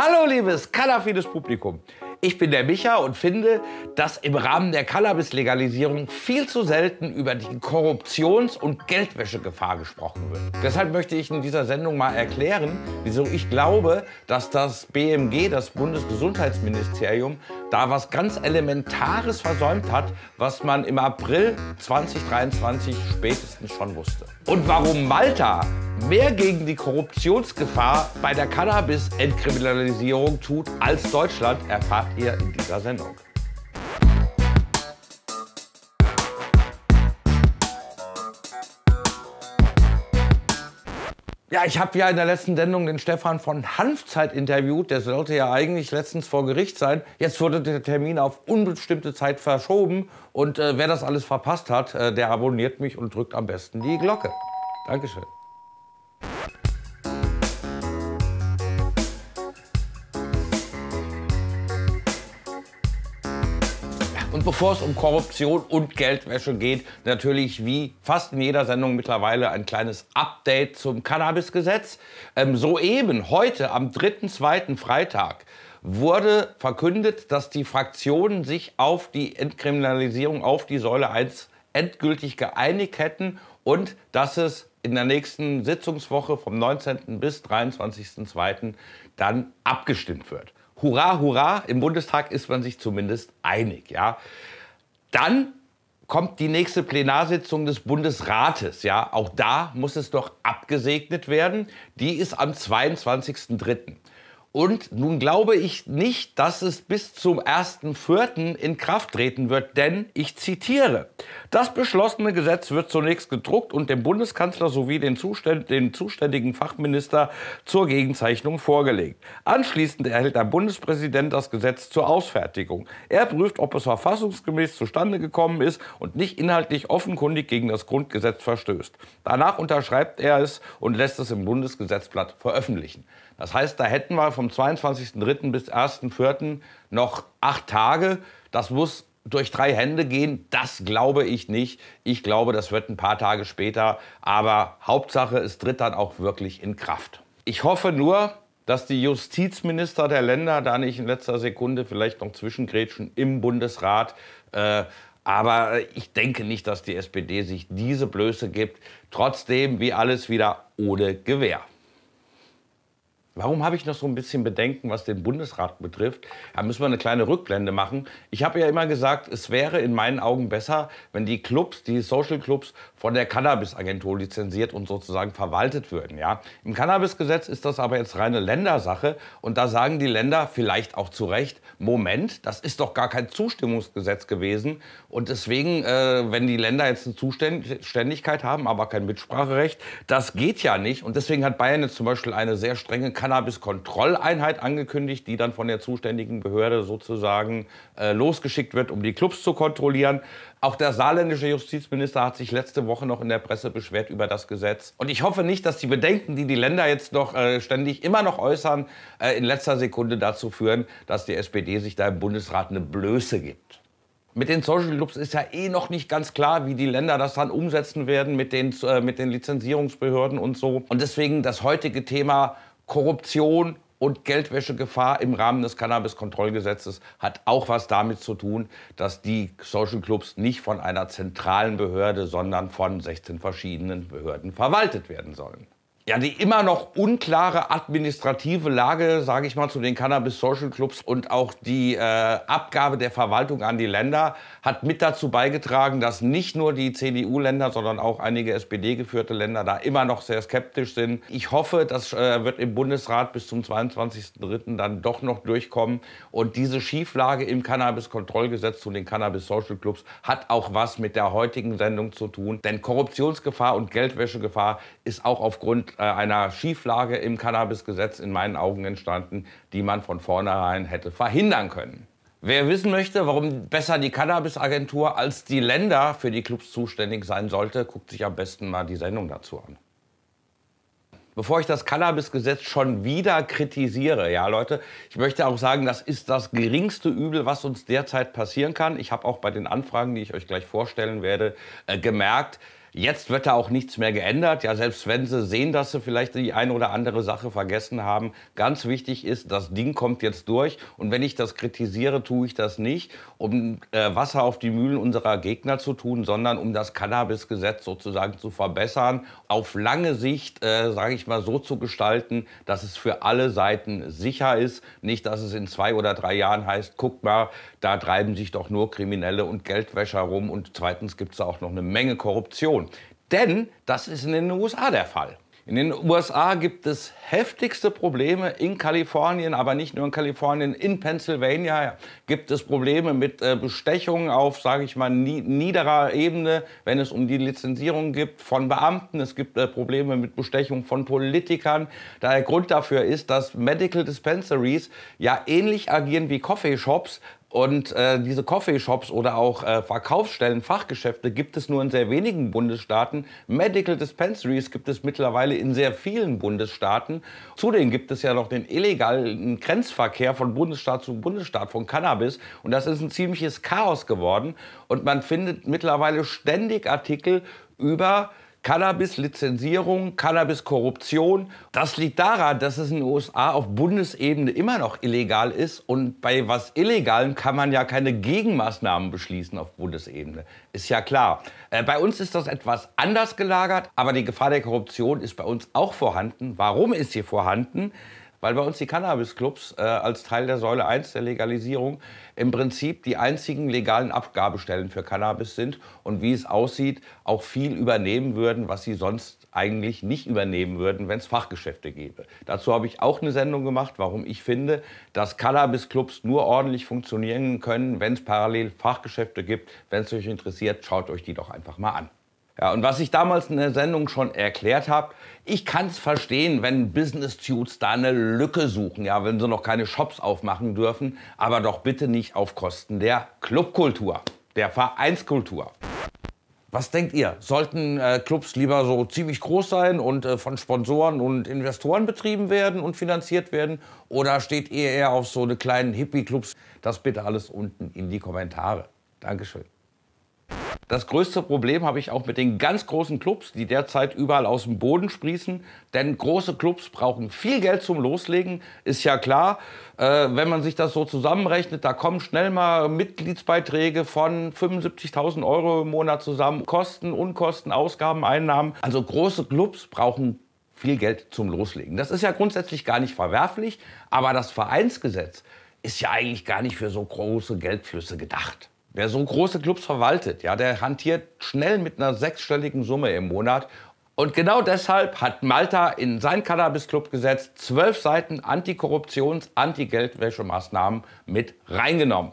Hallo liebes kalafides Publikum. Ich bin der Micha und finde, dass im Rahmen der Cannabis-Legalisierung viel zu selten über die Korruptions- und Geldwäschegefahr gesprochen wird. Deshalb möchte ich in dieser Sendung mal erklären, wieso ich glaube, dass das BMG, das Bundesgesundheitsministerium, da was ganz Elementares versäumt hat, was man im April 2023 spätestens schon wusste. Und warum Malta mehr gegen die Korruptionsgefahr bei der Cannabis-Entkriminalisierung tut als Deutschland, erfahrt erfahrt ihr in dieser Sendung. Ja, ich habe ja in der letzten Sendung den Stefan von Hanfzeit interviewt. Der sollte ja eigentlich letztens vor Gericht sein. Jetzt wurde der Termin auf unbestimmte Zeit verschoben. Und äh, wer das alles verpasst hat, äh, der abonniert mich und drückt am besten die Glocke. Dankeschön. bevor es um Korruption und Geldwäsche geht, natürlich wie fast in jeder Sendung mittlerweile ein kleines Update zum Cannabisgesetz. Ähm, soeben heute am 3.2. Freitag wurde verkündet, dass die Fraktionen sich auf die Entkriminalisierung auf die Säule 1 endgültig geeinigt hätten und dass es in der nächsten Sitzungswoche vom 19. bis 23.2. dann abgestimmt wird hurra, hurra, im Bundestag ist man sich zumindest einig. Ja? Dann kommt die nächste Plenarsitzung des Bundesrates. Ja? Auch da muss es doch abgesegnet werden. Die ist am 22.03. Und nun glaube ich nicht, dass es bis zum 1.4. in Kraft treten wird, denn ich zitiere, das beschlossene Gesetz wird zunächst gedruckt und dem Bundeskanzler sowie den, Zuständ den zuständigen Fachminister zur Gegenzeichnung vorgelegt. Anschließend erhält der Bundespräsident das Gesetz zur Ausfertigung. Er prüft, ob es verfassungsgemäß zustande gekommen ist und nicht inhaltlich offenkundig gegen das Grundgesetz verstößt. Danach unterschreibt er es und lässt es im Bundesgesetzblatt veröffentlichen. Das heißt, da hätten wir vom 22.03. bis 1.04. noch acht Tage. Das muss durch drei Hände gehen, das glaube ich nicht. Ich glaube, das wird ein paar Tage später. Aber Hauptsache, es tritt dann auch wirklich in Kraft. Ich hoffe nur, dass die Justizminister der Länder da nicht in letzter Sekunde vielleicht noch zwischengrätschen im Bundesrat. Äh, aber ich denke nicht, dass die SPD sich diese Blöße gibt. Trotzdem, wie alles wieder ohne Gewehr. Warum habe ich noch so ein bisschen Bedenken, was den Bundesrat betrifft? Da müssen wir eine kleine Rückblende machen. Ich habe ja immer gesagt, es wäre in meinen Augen besser, wenn die Clubs, die Social Clubs von der Cannabis-Agentur lizenziert und sozusagen verwaltet würden. Ja? Im Cannabis-Gesetz ist das aber jetzt reine Ländersache. Und da sagen die Länder vielleicht auch zu Recht, Moment, das ist doch gar kein Zustimmungsgesetz gewesen. Und deswegen, äh, wenn die Länder jetzt eine Zuständigkeit haben, aber kein Mitspracherecht, das geht ja nicht. Und deswegen hat Bayern jetzt zum Beispiel eine sehr strenge Cannabis-Kontrolleinheit angekündigt, die dann von der zuständigen Behörde sozusagen äh, losgeschickt wird, um die Clubs zu kontrollieren. Auch der saarländische Justizminister hat sich letzte Woche noch in der Presse beschwert über das Gesetz. Und ich hoffe nicht, dass die Bedenken, die die Länder jetzt noch äh, ständig immer noch äußern, äh, in letzter Sekunde dazu führen, dass die SPD sich da im Bundesrat eine Blöße gibt. Mit den Social Clubs ist ja eh noch nicht ganz klar, wie die Länder das dann umsetzen werden mit den, äh, mit den Lizenzierungsbehörden und so. Und deswegen das heutige Thema Korruption und Geldwäschegefahr im Rahmen des Cannabiskontrollgesetzes hat auch was damit zu tun, dass die Social Clubs nicht von einer zentralen Behörde, sondern von 16 verschiedenen Behörden verwaltet werden sollen ja, die immer noch unklare administrative Lage, sage ich mal, zu den Cannabis Social Clubs und auch die äh, Abgabe der Verwaltung an die Länder hat mit dazu beigetragen, dass nicht nur die CDU-Länder, sondern auch einige SPD-geführte Länder da immer noch sehr skeptisch sind. Ich hoffe, das äh, wird im Bundesrat bis zum 22.03. dann doch noch durchkommen. Und diese Schieflage im Cannabis-Kontrollgesetz zu den Cannabis Social Clubs hat auch was mit der heutigen Sendung zu tun. Denn Korruptionsgefahr und Geldwäschegefahr ist auch aufgrund äh, einer Schieflage im Cannabisgesetz in meinen Augen entstanden, die man von vornherein hätte verhindern können. Wer wissen möchte, warum besser die Cannabisagentur als die Länder für die Clubs zuständig sein sollte, guckt sich am besten mal die Sendung dazu an. Bevor ich das Cannabisgesetz schon wieder kritisiere, ja Leute, ich möchte auch sagen, das ist das geringste Übel, was uns derzeit passieren kann. Ich habe auch bei den Anfragen, die ich euch gleich vorstellen werde, äh, gemerkt, Jetzt wird da auch nichts mehr geändert. Ja, selbst wenn sie sehen, dass sie vielleicht die eine oder andere Sache vergessen haben, ganz wichtig ist, das Ding kommt jetzt durch. Und wenn ich das kritisiere, tue ich das nicht, um äh, Wasser auf die Mühlen unserer Gegner zu tun, sondern um das Cannabisgesetz sozusagen zu verbessern, auf lange Sicht, äh, sage ich mal, so zu gestalten, dass es für alle Seiten sicher ist. Nicht, dass es in zwei oder drei Jahren heißt, guck mal, da treiben sich doch nur Kriminelle und Geldwäscher rum. Und zweitens gibt es auch noch eine Menge Korruption. Inflation. Denn das ist in den USA der Fall. In den USA gibt es heftigste Probleme in Kalifornien, aber nicht nur in Kalifornien. In Pennsylvania gibt es Probleme mit äh, Bestechungen auf, sage ich mal, niederer Ebene, wenn es um die Lizenzierung gibt von Beamten. Es gibt äh, Probleme mit Bestechung von Politikern. Der Grund dafür ist, dass Medical Dispensaries ja ähnlich agieren wie Coffeeshops, und äh, diese Coffeeshops oder auch äh, Verkaufsstellen, Fachgeschäfte gibt es nur in sehr wenigen Bundesstaaten. Medical Dispensaries gibt es mittlerweile in sehr vielen Bundesstaaten. Zudem gibt es ja noch den illegalen Grenzverkehr von Bundesstaat zu Bundesstaat von Cannabis. Und das ist ein ziemliches Chaos geworden. Und man findet mittlerweile ständig Artikel über Cannabis-Lizenzierung, Cannabis-Korruption. Das liegt daran, dass es in den USA auf Bundesebene immer noch illegal ist. Und bei was Illegalem kann man ja keine Gegenmaßnahmen beschließen auf Bundesebene. Ist ja klar. Äh, bei uns ist das etwas anders gelagert, aber die Gefahr der Korruption ist bei uns auch vorhanden. Warum ist sie vorhanden? weil bei uns die Cannabis-Clubs äh, als Teil der Säule 1 der Legalisierung im Prinzip die einzigen legalen Abgabestellen für Cannabis sind und wie es aussieht, auch viel übernehmen würden, was sie sonst eigentlich nicht übernehmen würden, wenn es Fachgeschäfte gäbe. Dazu habe ich auch eine Sendung gemacht, warum ich finde, dass Cannabis-Clubs nur ordentlich funktionieren können, wenn es parallel Fachgeschäfte gibt. Wenn es euch interessiert, schaut euch die doch einfach mal an. Ja, und was ich damals in der Sendung schon erklärt habe, ich kann es verstehen, wenn Business Dudes da eine Lücke suchen, ja, wenn sie noch keine Shops aufmachen dürfen, aber doch bitte nicht auf Kosten der Clubkultur, der Vereinskultur. Was denkt ihr? Sollten äh, Clubs lieber so ziemlich groß sein und äh, von Sponsoren und Investoren betrieben werden und finanziert werden? Oder steht ihr eher auf so eine kleinen Hippie-Clubs? Das bitte alles unten in die Kommentare. Dankeschön. Das größte Problem habe ich auch mit den ganz großen Clubs, die derzeit überall aus dem Boden sprießen. Denn große Clubs brauchen viel Geld zum Loslegen, ist ja klar. Äh, wenn man sich das so zusammenrechnet, da kommen schnell mal Mitgliedsbeiträge von 75.000 Euro im Monat zusammen. Kosten, Unkosten, Ausgaben, Einnahmen. Also große Clubs brauchen viel Geld zum Loslegen. Das ist ja grundsätzlich gar nicht verwerflich, aber das Vereinsgesetz ist ja eigentlich gar nicht für so große Geldflüsse gedacht. Wer so große Clubs verwaltet, ja, der hantiert schnell mit einer sechsstelligen Summe im Monat. Und genau deshalb hat Malta in sein Cannabis-Club gesetzt zwölf Seiten Antikorruptions-, Antigeldwäschemaßnahmen mit reingenommen.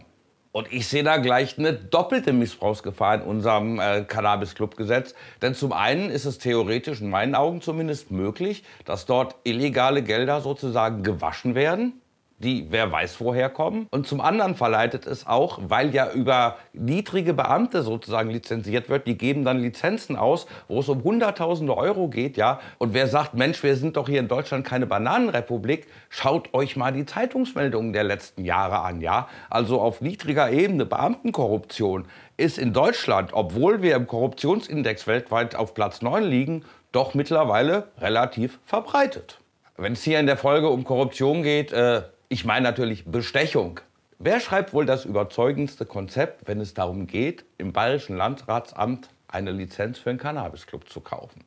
Und ich sehe da gleich eine doppelte Missbrauchsgefahr in unserem äh, Cannabis-Club-Gesetz. Denn zum einen ist es theoretisch in meinen Augen zumindest möglich, dass dort illegale Gelder sozusagen gewaschen werden die wer weiß woher kommen. Und zum anderen verleitet es auch, weil ja über niedrige Beamte sozusagen lizenziert wird, die geben dann Lizenzen aus, wo es um Hunderttausende Euro geht, ja. Und wer sagt, Mensch, wir sind doch hier in Deutschland keine Bananenrepublik, schaut euch mal die Zeitungsmeldungen der letzten Jahre an, ja. Also auf niedriger Ebene Beamtenkorruption ist in Deutschland, obwohl wir im Korruptionsindex weltweit auf Platz 9 liegen, doch mittlerweile relativ verbreitet. Wenn es hier in der Folge um Korruption geht, äh, ich meine natürlich Bestechung. Wer schreibt wohl das überzeugendste Konzept, wenn es darum geht, im Bayerischen Landratsamt eine Lizenz für einen Cannabisclub zu kaufen?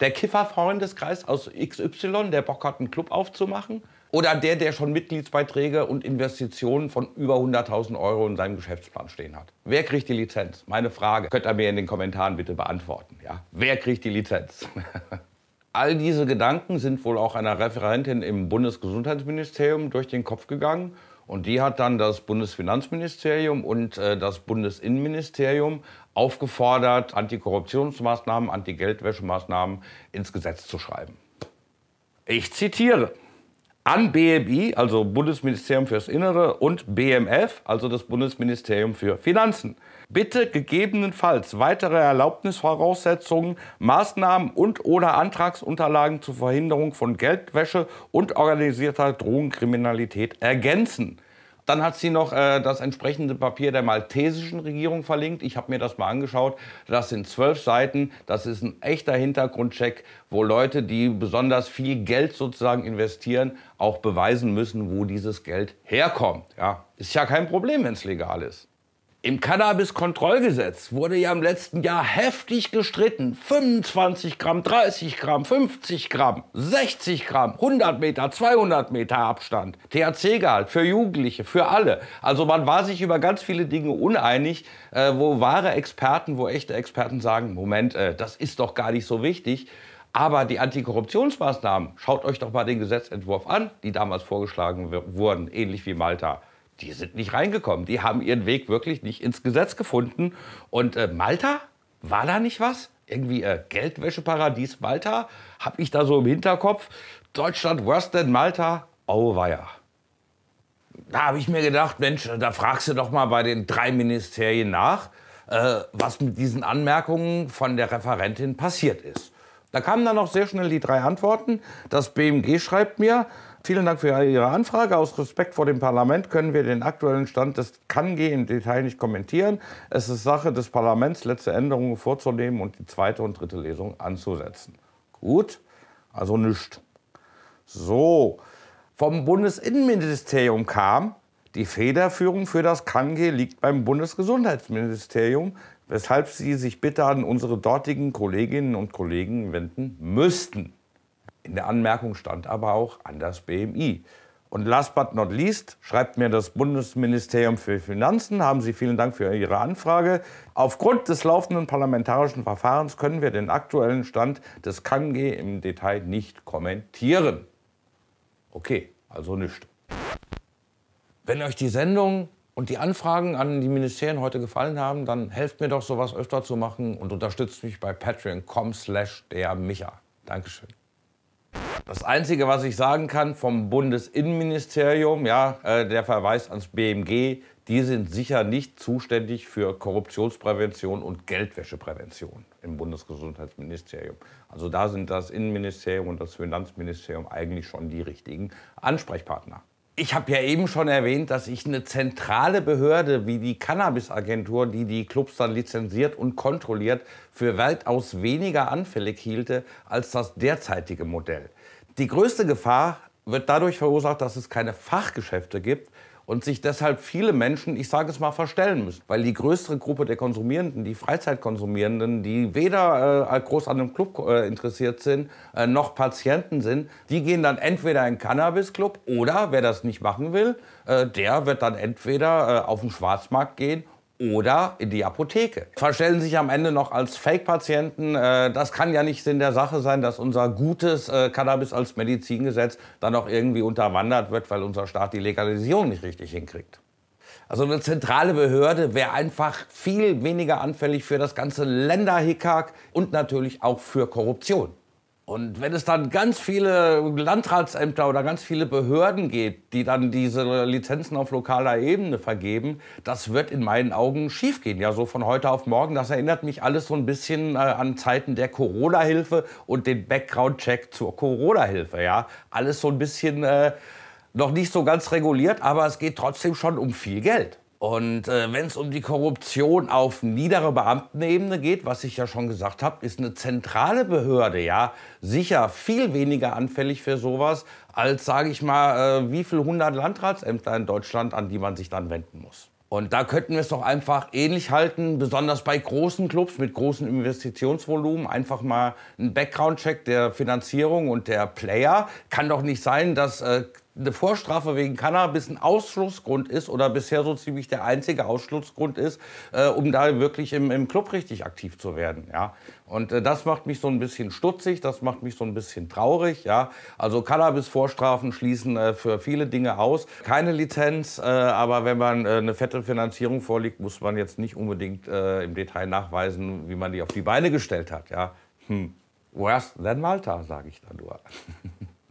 Der Kifferfreundeskreis aus XY, der Bock hat, einen Club aufzumachen? Oder der, der schon Mitgliedsbeiträge und Investitionen von über 100.000 Euro in seinem Geschäftsplan stehen hat? Wer kriegt die Lizenz? Meine Frage. Könnt ihr mir in den Kommentaren bitte beantworten. Ja? Wer kriegt die Lizenz? All diese Gedanken sind wohl auch einer Referentin im Bundesgesundheitsministerium durch den Kopf gegangen. Und die hat dann das Bundesfinanzministerium und äh, das Bundesinnenministerium aufgefordert, Antikorruptionsmaßnahmen, Antigeldwäschemaßnahmen ins Gesetz zu schreiben. Ich zitiere an BMI, also Bundesministerium fürs Innere, und BMF, also das Bundesministerium für Finanzen. Bitte gegebenenfalls weitere Erlaubnisvoraussetzungen, Maßnahmen und/oder Antragsunterlagen zur Verhinderung von Geldwäsche und organisierter Drogenkriminalität ergänzen. Dann hat sie noch äh, das entsprechende Papier der maltesischen Regierung verlinkt. Ich habe mir das mal angeschaut. Das sind zwölf Seiten. Das ist ein echter Hintergrundcheck, wo Leute, die besonders viel Geld sozusagen investieren, auch beweisen müssen, wo dieses Geld herkommt. Ja, ist ja kein Problem, wenn es legal ist. Im Cannabiskontrollgesetz wurde ja im letzten Jahr heftig gestritten. 25 Gramm, 30 Gramm, 50 Gramm, 60 Gramm, 100 Meter, 200 Meter Abstand. THC-Gehalt für Jugendliche, für alle. Also man war sich über ganz viele Dinge uneinig, äh, wo wahre Experten, wo echte Experten sagen, Moment, äh, das ist doch gar nicht so wichtig. Aber die Antikorruptionsmaßnahmen, schaut euch doch mal den Gesetzentwurf an, die damals vorgeschlagen wurden, ähnlich wie Malta die sind nicht reingekommen. Die haben ihren Weg wirklich nicht ins Gesetz gefunden. Und äh, Malta, war da nicht was? Irgendwie äh, Geldwäscheparadies Malta? Hab ich da so im Hinterkopf? Deutschland worse than Malta? Oh, weia. Da habe ich mir gedacht, Mensch, da fragst du doch mal bei den drei Ministerien nach, äh, was mit diesen Anmerkungen von der Referentin passiert ist. Da kamen dann auch sehr schnell die drei Antworten. Das BMG schreibt mir, Vielen Dank für Ihre Anfrage. Aus Respekt vor dem Parlament können wir den aktuellen Stand des KanG im Detail nicht kommentieren. Es ist Sache des Parlaments, letzte Änderungen vorzunehmen und die zweite und dritte Lesung anzusetzen. Gut, also nichts. So, vom Bundesinnenministerium kam, die Federführung für das KanG liegt beim Bundesgesundheitsministerium, weshalb Sie sich bitte an unsere dortigen Kolleginnen und Kollegen wenden müssten. In der Anmerkung stand aber auch an das BMI. Und last but not least schreibt mir das Bundesministerium für Finanzen, haben Sie vielen Dank für Ihre Anfrage. Aufgrund des laufenden parlamentarischen Verfahrens können wir den aktuellen Stand des KANG im Detail nicht kommentieren. Okay, also nichts. Wenn euch die Sendung und die Anfragen an die Ministerien heute gefallen haben, dann helft mir doch sowas öfter zu machen und unterstützt mich bei patreon.com slash der Micha. Dankeschön. Das Einzige, was ich sagen kann vom Bundesinnenministerium, ja, äh, der Verweis ans BMG, die sind sicher nicht zuständig für Korruptionsprävention und Geldwäscheprävention im Bundesgesundheitsministerium. Also da sind das Innenministerium und das Finanzministerium eigentlich schon die richtigen Ansprechpartner. Ich habe ja eben schon erwähnt, dass ich eine zentrale Behörde wie die Cannabisagentur, die die Clubs dann lizenziert und kontrolliert, für weitaus weniger anfällig hielte als das derzeitige Modell. Die größte Gefahr wird dadurch verursacht, dass es keine Fachgeschäfte gibt und sich deshalb viele Menschen, ich sage es mal, verstellen müssen. Weil die größere Gruppe der Konsumierenden, die Freizeitkonsumierenden, die weder äh, halt groß an einem Club äh, interessiert sind, äh, noch Patienten sind, die gehen dann entweder in einen Cannabis-Club oder wer das nicht machen will, äh, der wird dann entweder äh, auf den Schwarzmarkt gehen oder in die Apotheke. Verstellen sich am Ende noch als Fake-Patienten. Äh, das kann ja nicht Sinn der Sache sein, dass unser gutes äh, Cannabis als Medizingesetz dann auch irgendwie unterwandert wird, weil unser Staat die Legalisierung nicht richtig hinkriegt. Also eine zentrale Behörde wäre einfach viel weniger anfällig für das ganze Länderhickhack und natürlich auch für Korruption. Und wenn es dann ganz viele Landratsämter oder ganz viele Behörden geht, die dann diese Lizenzen auf lokaler Ebene vergeben, das wird in meinen Augen schiefgehen. Ja, so von heute auf morgen. Das erinnert mich alles so ein bisschen äh, an Zeiten der Corona-Hilfe und den Background-Check zur Corona-Hilfe. Ja, alles so ein bisschen äh, noch nicht so ganz reguliert, aber es geht trotzdem schon um viel Geld. Und äh, wenn es um die Korruption auf niedere Beamtenebene geht, was ich ja schon gesagt habe, ist eine zentrale Behörde ja sicher viel weniger anfällig für sowas als, sage ich mal, äh, wie viele hundert Landratsämter in Deutschland, an die man sich dann wenden muss. Und da könnten wir es doch einfach ähnlich halten, besonders bei großen Clubs mit großem Investitionsvolumen. Einfach mal ein Background-Check der Finanzierung und der Player. Kann doch nicht sein, dass äh, eine Vorstrafe wegen Cannabis ein Ausschlussgrund ist oder bisher so ziemlich der einzige Ausschlussgrund ist, äh, um da wirklich im, im Club richtig aktiv zu werden. Ja? Und äh, das macht mich so ein bisschen stutzig, das macht mich so ein bisschen traurig. Ja? Also Cannabis-Vorstrafen schließen äh, für viele Dinge aus. Keine Lizenz, äh, aber wenn man äh, eine fette Finanzierung vorliegt, muss man jetzt nicht unbedingt äh, im Detail nachweisen, wie man die auf die Beine gestellt hat. Ja? Hm. Worse than Malta, sage ich da nur.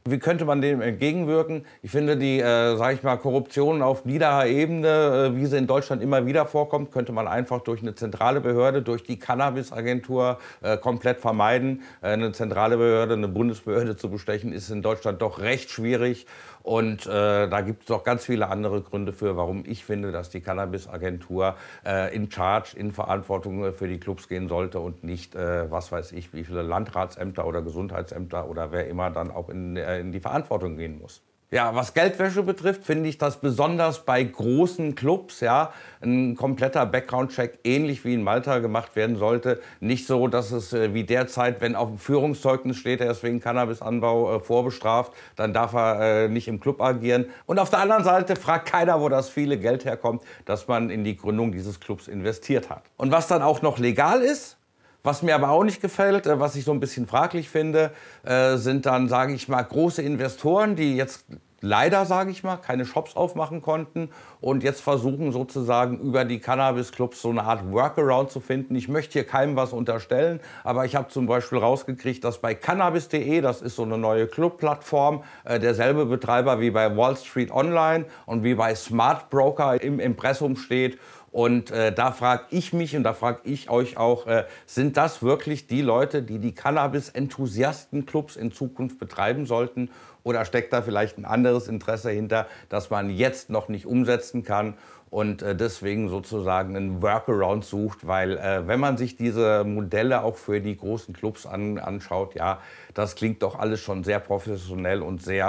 Wie könnte man dem entgegenwirken? Ich finde die, äh, sag ich mal, Korruption auf niederer Ebene, äh, wie sie in Deutschland immer wieder vorkommt, könnte man einfach durch eine zentrale Behörde, durch die Cannabis-Agentur äh, komplett vermeiden. Äh, eine zentrale Behörde, eine Bundesbehörde zu bestechen, ist in Deutschland doch recht schwierig. Und äh, da gibt es noch ganz viele andere Gründe für, warum ich finde, dass die Cannabis-Agentur äh, in Charge, in Verantwortung äh, für die Clubs gehen sollte und nicht, äh, was weiß ich, wie viele Landratsämter oder Gesundheitsämter oder wer immer dann auch in, äh, in die Verantwortung gehen muss. Ja, was Geldwäsche betrifft, finde ich das besonders bei großen Clubs, ja, ein kompletter Background-Check, ähnlich wie in Malta gemacht werden sollte. Nicht so, dass es äh, wie derzeit, wenn auf dem Führungszeugnis steht, er ist wegen Cannabisanbau äh, vorbestraft, dann darf er äh, nicht im Club agieren. Und auf der anderen Seite fragt keiner, wo das viele Geld herkommt, das man in die Gründung dieses Clubs investiert hat. Und was dann auch noch legal ist, was mir aber auch nicht gefällt, äh, was ich so ein bisschen fraglich finde, äh, sind dann, sage ich mal, große Investoren, die jetzt leider, sage ich mal, keine Shops aufmachen konnten und jetzt versuchen sozusagen über die Cannabis-Clubs so eine Art Workaround zu finden. Ich möchte hier keinem was unterstellen, aber ich habe zum Beispiel rausgekriegt, dass bei cannabis.de, das ist so eine neue Club-Plattform, äh, derselbe Betreiber wie bei Wall Street Online und wie bei Smart Broker im Impressum steht und äh, da frage ich mich und da frage ich euch auch, äh, sind das wirklich die Leute, die die Cannabis-Enthusiasten-Clubs in Zukunft betreiben sollten? Oder steckt da vielleicht ein anderes Interesse hinter, das man jetzt noch nicht umsetzen kann und äh, deswegen sozusagen einen Workaround sucht? Weil äh, wenn man sich diese Modelle auch für die großen Clubs an, anschaut, ja, das klingt doch alles schon sehr professionell und sehr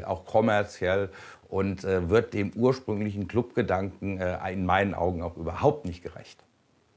äh, äh auch kommerziell und äh, wird dem ursprünglichen Clubgedanken äh, in meinen Augen auch überhaupt nicht gerecht.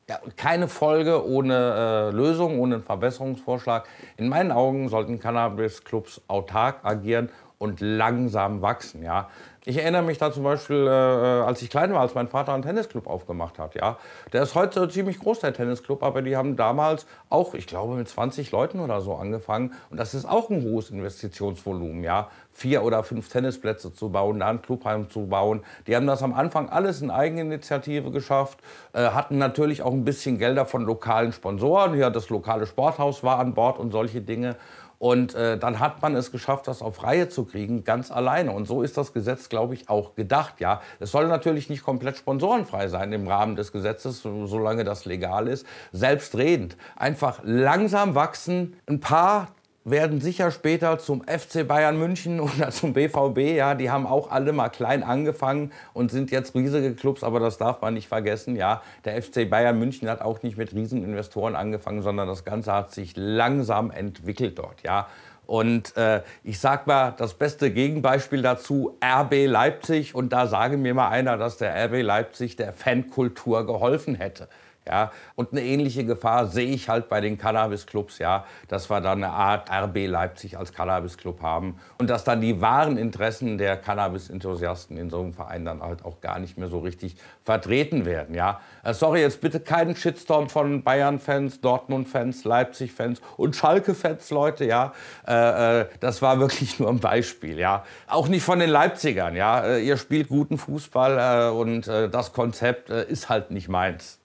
Ja, keine Folge ohne äh, Lösung, ohne einen Verbesserungsvorschlag. In meinen Augen sollten Cannabis-Clubs autark agieren und langsam wachsen. Ja? Ich erinnere mich da zum Beispiel, äh, äh, als ich klein war, als mein Vater einen Tennisclub aufgemacht hat. Ja? Der ist heute ziemlich groß, der Tennisclub, aber die haben damals auch, ich glaube, mit 20 Leuten oder so angefangen. Und das ist auch ein hohes Investitionsvolumen, ja. Vier oder fünf Tennisplätze zu bauen, da ein Clubheim zu bauen. Die haben das am Anfang alles in Eigeninitiative geschafft, äh, hatten natürlich auch ein bisschen Gelder von lokalen Sponsoren. Ja, das lokale Sporthaus war an Bord und solche Dinge. Und äh, dann hat man es geschafft, das auf Reihe zu kriegen, ganz alleine. Und so ist das Gesetz, glaube ich, auch gedacht. Ja, es soll natürlich nicht komplett sponsorenfrei sein im Rahmen des Gesetzes, solange das legal ist. Selbstredend. Einfach langsam wachsen, ein paar werden sicher später zum FC Bayern München oder zum BVB. Ja, die haben auch alle mal klein angefangen und sind jetzt riesige Clubs, aber das darf man nicht vergessen. Ja, der FC Bayern München hat auch nicht mit riesigen Investoren angefangen, sondern das Ganze hat sich langsam entwickelt dort. Ja, und äh, ich sag mal, das beste Gegenbeispiel dazu RB Leipzig. Und da sage mir mal einer, dass der RB Leipzig der Fankultur geholfen hätte. Ja, und eine ähnliche Gefahr sehe ich halt bei den Cannabis-Clubs, ja, dass wir da eine Art RB Leipzig als Cannabis-Club haben und dass dann die wahren Interessen der Cannabis-Enthusiasten in so einem Verein dann halt auch gar nicht mehr so richtig vertreten werden, ja. Äh, sorry, jetzt bitte keinen Shitstorm von Bayern-Fans, Dortmund-Fans, Leipzig-Fans und Schalke-Fans, Leute, ja. Äh, äh, das war wirklich nur ein Beispiel, ja. Auch nicht von den Leipzigern, ja. Äh, ihr spielt guten Fußball äh, und äh, das Konzept ist halt nicht meins.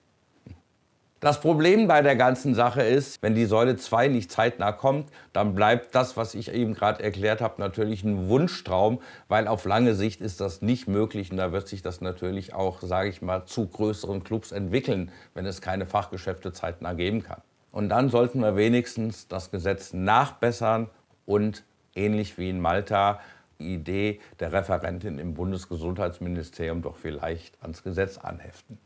Das Problem bei der ganzen Sache ist, wenn die Säule 2 nicht zeitnah kommt, dann bleibt das, was ich eben gerade erklärt habe, natürlich ein Wunschtraum, weil auf lange Sicht ist das nicht möglich und da wird sich das natürlich auch, sage ich mal, zu größeren Clubs entwickeln, wenn es keine Fachgeschäfte zeitnah geben kann. Und dann sollten wir wenigstens das Gesetz nachbessern und ähnlich wie in Malta die Idee der Referentin im Bundesgesundheitsministerium doch vielleicht ans Gesetz anheften.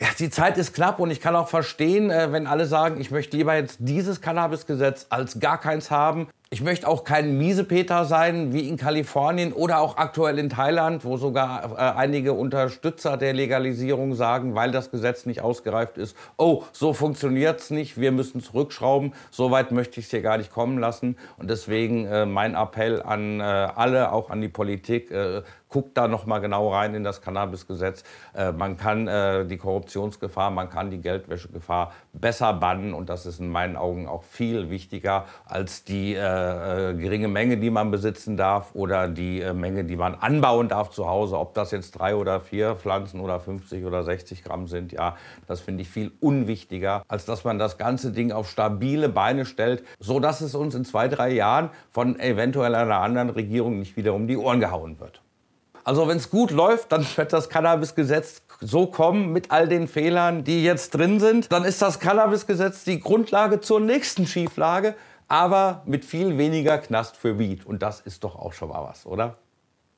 Ja, die Zeit ist knapp und ich kann auch verstehen, äh, wenn alle sagen, ich möchte lieber jetzt dieses Cannabisgesetz als gar keins haben ich möchte auch kein Miesepeter sein, wie in Kalifornien oder auch aktuell in Thailand, wo sogar äh, einige Unterstützer der Legalisierung sagen, weil das Gesetz nicht ausgereift ist, oh, so funktioniert es nicht, wir müssen zurückschrauben, so weit möchte ich es hier gar nicht kommen lassen. Und deswegen äh, mein Appell an äh, alle, auch an die Politik, äh, guckt da noch mal genau rein in das Cannabisgesetz. Äh, man kann äh, die Korruptionsgefahr, man kann die Geldwäschegefahr besser bannen. Und das ist in meinen Augen auch viel wichtiger als die äh, äh, geringe Menge, die man besitzen darf oder die äh, Menge, die man anbauen darf zu Hause. Ob das jetzt drei oder vier Pflanzen oder 50 oder 60 Gramm sind, ja, das finde ich viel unwichtiger, als dass man das ganze Ding auf stabile Beine stellt, so dass es uns in zwei, drei Jahren von eventuell einer anderen Regierung nicht wieder um die Ohren gehauen wird. Also wenn es gut läuft, dann wird das Cannabisgesetz so kommen mit all den Fehlern, die jetzt drin sind. Dann ist das Cannabisgesetz die Grundlage zur nächsten Schieflage, aber mit viel weniger Knast für Weed. Und das ist doch auch schon mal was, oder?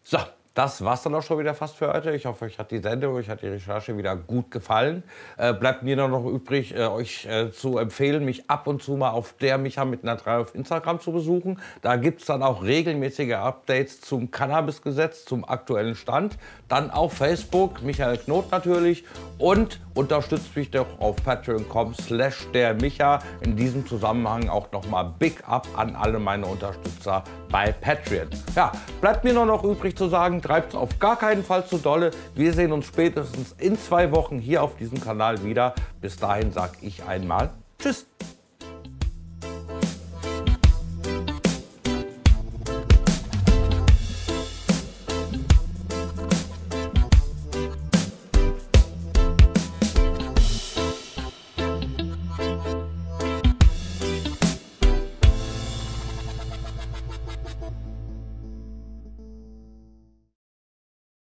So. Das war es dann auch schon wieder fast für heute. Ich hoffe, euch hat die Sendung, euch hat die Recherche wieder gut gefallen. Äh, bleibt mir noch übrig, äh, euch äh, zu empfehlen, mich ab und zu mal auf der Micha mit einer 3 auf Instagram zu besuchen. Da gibt es dann auch regelmäßige Updates zum Cannabisgesetz, zum aktuellen Stand. Dann auf Facebook, Michael Knot natürlich und Unterstützt mich doch auf patreon.com slash der Micha. In diesem Zusammenhang auch nochmal Big Up an alle meine Unterstützer bei Patreon. Ja, bleibt mir nur noch übrig zu sagen, treibt es auf gar keinen Fall zu dolle. Wir sehen uns spätestens in zwei Wochen hier auf diesem Kanal wieder. Bis dahin sage ich einmal Tschüss.